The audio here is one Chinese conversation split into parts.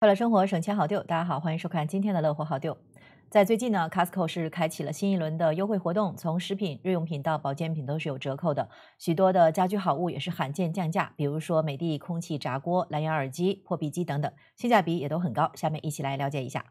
快乐生活，省钱好丢。大家好，欢迎收看今天的乐活好丢。在最近呢，Costco 是开启了新一轮的优惠活动，从食品、日用品到保健品都是有折扣的，许多的家居好物也是罕见降价，比如说美的空气炸锅、蓝牙耳机、破壁机等等，性价比也都很高。下面一起来了解一下。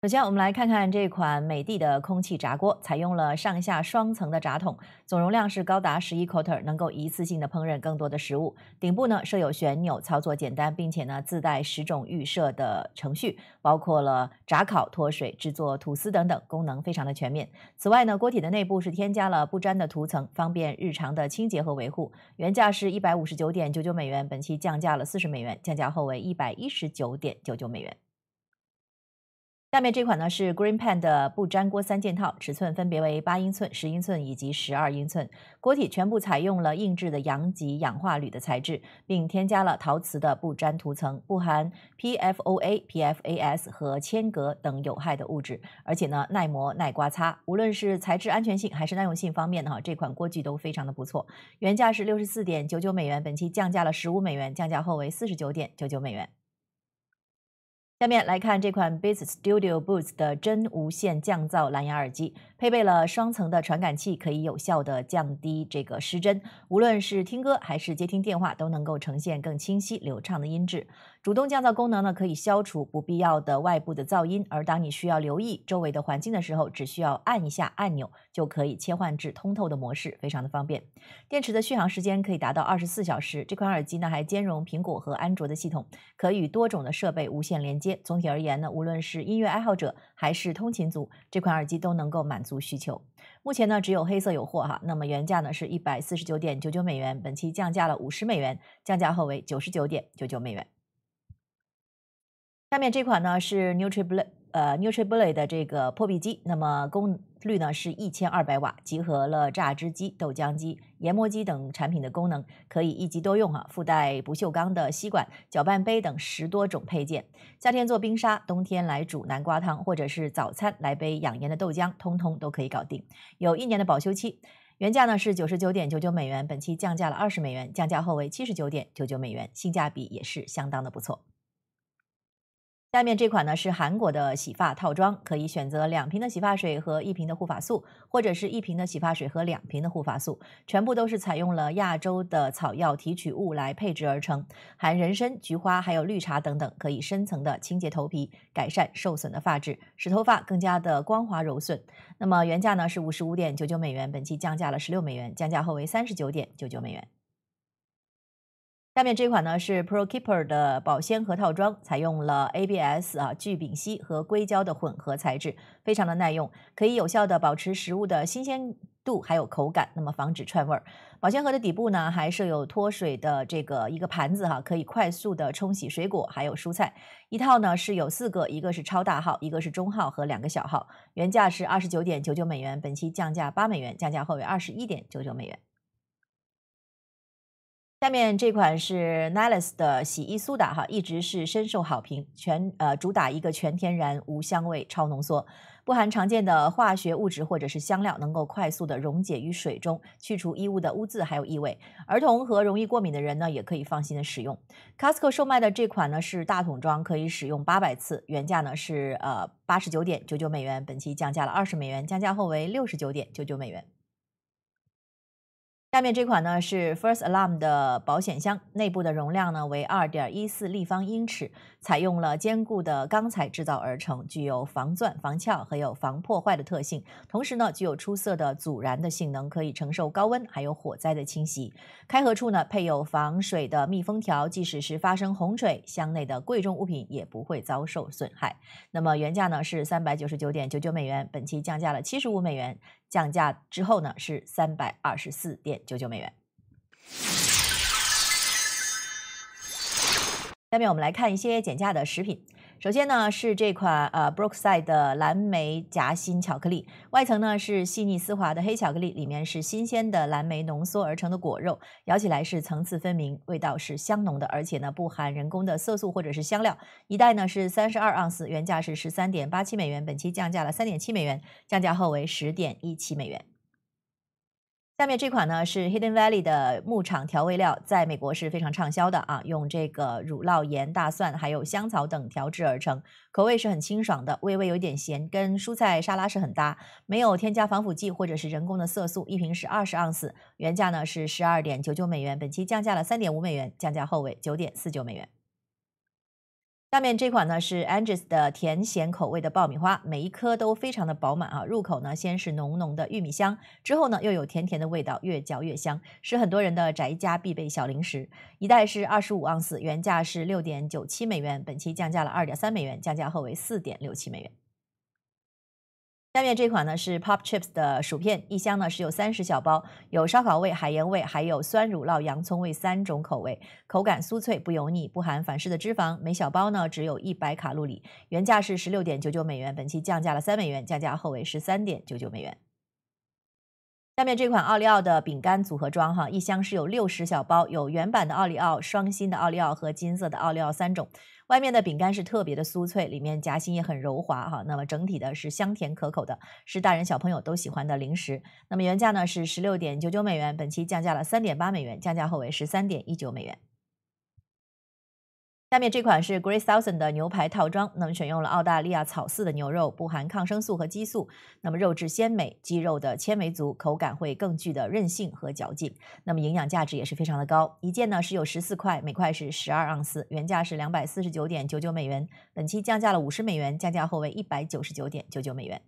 首先，我们来看看这款美的的空气炸锅，采用了上下双层的炸桶，总容量是高达十一 quart，能够一次性的烹饪更多的食物。顶部呢设有旋钮，操作简单，并且呢自带十种预设的程序，包括了炸烤、脱水、制作吐司等等，功能非常的全面。此外呢，锅体的内部是添加了不粘的涂层，方便日常的清洁和维护。原价是一百五十九点九九美元，本期降价了四十美元，降价后为一百一十九点九九美元。下面这款呢是 GreenPan 的不粘锅三件套，尺寸分别为八英寸、十英寸以及十二英寸。锅体全部采用了硬质的阳极氧化铝的材质，并添加了陶瓷的不粘涂层，不含 PFOA、PFAS 和铅镉等有害的物质，而且呢耐磨耐刮擦。无论是材质安全性还是耐用性方面呢，哈，这款锅具都非常的不错。原价是六十四点九九美元，本期降价了十五美元，降价后为四十九点九九美元。下面来看这款 Beats Studio Boost 的真无线降噪蓝牙耳机，配备了双层的传感器，可以有效的降低这个失真。无论是听歌还是接听电话，都能够呈现更清晰流畅的音质。主动降噪功能呢，可以消除不必要的外部的噪音，而当你需要留意周围的环境的时候，只需要按一下按钮就可以切换至通透的模式，非常的方便。电池的续航时间可以达到二十四小时。这款耳机呢还兼容苹果和安卓的系统，可与多种的设备无线连接。总体而言呢，无论是音乐爱好者还是通勤族，这款耳机都能够满足需求。目前呢只有黑色有货哈，那么原价呢是一百四十九点九九美元，本期降价了五十美元，降价后为九十九点九九美元。下面这款呢是 NutriBullet 呃 n u t r i b l e t 的这个破壁机，那么功率呢是一千二百瓦，集合了榨汁机、豆浆机、研磨机等产品的功能，可以一机多用哈。附带不锈钢的吸管、搅拌杯等十多种配件。夏天做冰沙，冬天来煮南瓜汤，或者是早餐来杯养颜的豆浆，通通都可以搞定。有一年的保修期，原价呢是九十九点九九美元，本期降价了二十美元，降价后为七十九点九九美元，性价比也是相当的不错。下面这款呢是韩国的洗发套装，可以选择两瓶的洗发水和一瓶的护发素，或者是一瓶的洗发水和两瓶的护发素，全部都是采用了亚洲的草药提取物来配制而成，含人参、菊花还有绿茶等等，可以深层的清洁头皮，改善受损的发质，使头发更加的光滑柔顺。那么原价呢是五十五点九九美元，本期降价了十六美元，降价后为三十九点九九美元。下面这款呢是 Pro Keeper 的保鲜盒套装，采用了 ABS 啊聚丙烯和硅胶的混合材质，非常的耐用，可以有效的保持食物的新鲜度还有口感，那么防止串味儿。保鲜盒的底部呢还设有脱水的这个一个盘子哈，可以快速的冲洗水果还有蔬菜。一套呢是有四个，一个是超大号，一个是中号和两个小号。原价是二十九点九九美元，本期降价八美元，降价后为二十一点九九美元。下面这款是 n i l e s 的洗衣苏打，哈，一直是深受好评。全呃主打一个全天然、无香味、超浓缩，不含常见的化学物质或者是香料，能够快速的溶解于水中，去除衣物的污渍还有异味。儿童和容易过敏的人呢，也可以放心的使用。Costco 售卖的这款呢是大桶装，可以使用八百次，原价呢是呃八十九点九九美元，本期降价了二十美元，降价后为六十九点九九美元。下面这款呢是 First Alarm 的保险箱，内部的容量呢为二点一四立方英尺，采用了坚固的钢材制造而成，具有防钻、防撬还有防破坏的特性，同时呢具有出色的阻燃的性能，可以承受高温还有火灾的侵袭。开合处呢配有防水的密封条，即使是发生洪水，箱内的贵重物品也不会遭受损害。那么原价呢是三百九十九点九九美元，本期降价了七十五美元。降价之后呢，是三百二十四点九九美元。下面我们来看一些减价的食品。首先呢是这款呃 Brookside 的蓝莓夹心巧克力，外层呢是细腻丝滑的黑巧克力，里面是新鲜的蓝莓浓缩而成的果肉，咬起来是层次分明，味道是香浓的，而且呢不含人工的色素或者是香料。一袋呢是三十二盎司，原价是十三点八七美元，本期降价了三点七美元，降价后为十点一七美元。下面这款呢是 Hidden Valley 的牧场调味料，在美国是非常畅销的啊。用这个乳酪盐、大蒜还有香草等调制而成，口味是很清爽的，微微有点咸，跟蔬菜沙拉是很搭。没有添加防腐剂或者是人工的色素。一瓶是二十盎司，原价呢是十二点九九美元，本期降价了三点五美元，降价后为九点四九美元。下面这款呢是 Angus 的甜咸口味的爆米花，每一颗都非常的饱满啊！入口呢先是浓浓的玉米香，之后呢又有甜甜的味道，越嚼越香，是很多人的宅家必备小零食。一袋是二十五盎司，原价是六点九七美元，本期降价了二点三美元，降价后为四点六七美元。下面这款呢是 Pop Chips 的薯片，一箱呢是有三十小包，有烧烤味、海盐味，还有酸乳酪洋葱味三种口味，口感酥脆不油腻，不含反式的脂肪，每小包呢只有一百卡路里，原价是十六点九九美元，本期降价了三美元，降价后为十三点九九美元。下面这款奥利奥的饼干组合装哈，一箱是有六十小包，有原版的奥利奥、双心的奥利奥和金色的奥利奥三种。外面的饼干是特别的酥脆，里面夹心也很柔滑哈。那么整体的是香甜可口的，是大人小朋友都喜欢的零食。那么原价呢是十六点九九美元，本期降价了三点八美元，降价后为十三点一九美元。下面这款是 Grace t h o u s o n 的牛排套装，那么选用了澳大利亚草饲的牛肉，不含抗生素和激素，那么肉质鲜美，鸡肉的纤维足，口感会更具的韧性和嚼劲，那么营养价值也是非常的高。一件呢是有十四块，每块是十二盎司，原价是两百四十九点九九美元，本期降价了五十美元，降价后为一百九十九点九九美元。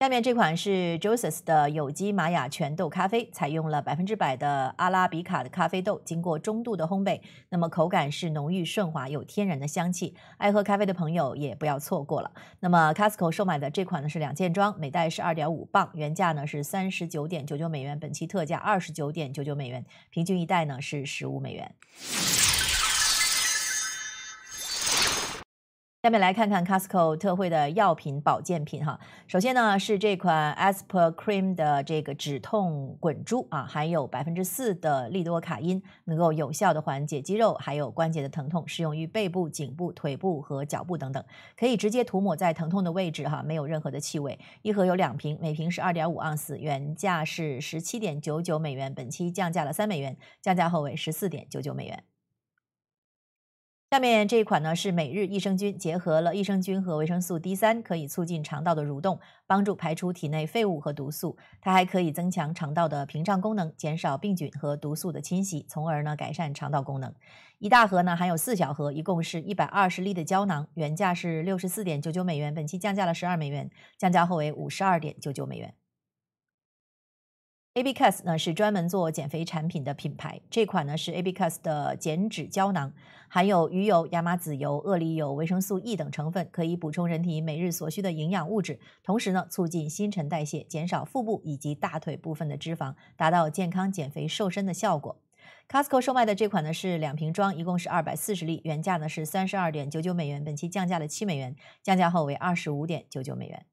下面这款是 j o s e p h 的有机玛雅全豆咖啡，采用了百分之百的阿拉比卡的咖啡豆，经过中度的烘焙，那么口感是浓郁顺滑，有天然的香气。爱喝咖啡的朋友也不要错过了。那么 Costco 售卖的这款呢是两件装，每袋是二点五磅，原价呢是三十九点九九美元，本期特价二十九点九九美元，平均一袋呢是十五美元。下面来看看 Costco 特惠的药品保健品哈。首先呢是这款 Asper Cream 的这个止痛滚珠啊，含有百分之四的利多卡因，能够有效的缓解肌肉还有关节的疼痛，适用于背部、颈部、腿部和脚部等等，可以直接涂抹在疼痛的位置哈，没有任何的气味。一盒有两瓶，每瓶是二点五盎司，原价是十七点九九美元，本期降价了三美元，降价后为十四点九九美元。下面这一款呢是每日益生菌，结合了益生菌和维生素 D 三，可以促进肠道的蠕动，帮助排出体内废物和毒素。它还可以增强肠道的屏障功能，减少病菌和毒素的侵袭，从而呢改善肠道功能。一大盒呢含有四小盒，一共是一百二十粒的胶囊。原价是六十四点九九美元，本期降价了十二美元，降价后为五十二点九九美元。AB Cast 呢是专门做减肥产品的品牌，这款呢是 AB Cast 的减脂胶囊，含有鱼油、亚麻籽油、鳄梨油、维生素 E 等成分，可以补充人体每日所需的营养物质，同时呢促进新陈代谢，减少腹部以及大腿部分的脂肪，达到健康减肥瘦身的效果。Costco 售卖的这款呢是两瓶装，一共是二百四十粒，原价呢是三十二点九九美元，本期降价了七美元，降价后为二十五点九九美元。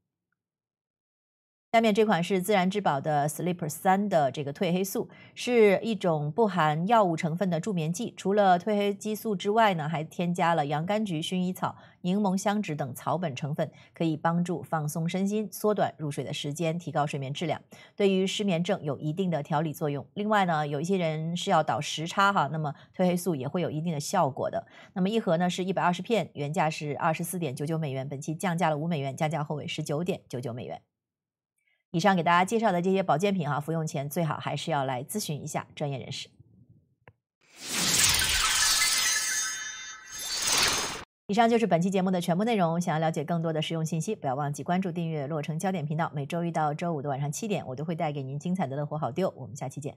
下面这款是自然之宝的 Sleeper 三的这个褪黑素，是一种不含药物成分的助眠剂。除了褪黑激素之外呢，还添加了洋甘菊、薰衣草、柠檬香脂等草本成分，可以帮助放松身心，缩短入睡的时间，提高睡眠质量，对于失眠症有一定的调理作用。另外呢，有一些人是要倒时差哈，那么褪黑素也会有一定的效果的。那么一盒呢是一百二十片，原价是二十四点九九美元，本期降价了五美元，降价后为十九点九九美元。以上给大家介绍的这些保健品哈，服用前最好还是要来咨询一下专业人士。以上就是本期节目的全部内容。想要了解更多的实用信息，不要忘记关注订阅《洛城焦点》频道。每周一到周五的晚上七点，我都会带给您精彩的《乐活好丢。我们下期见。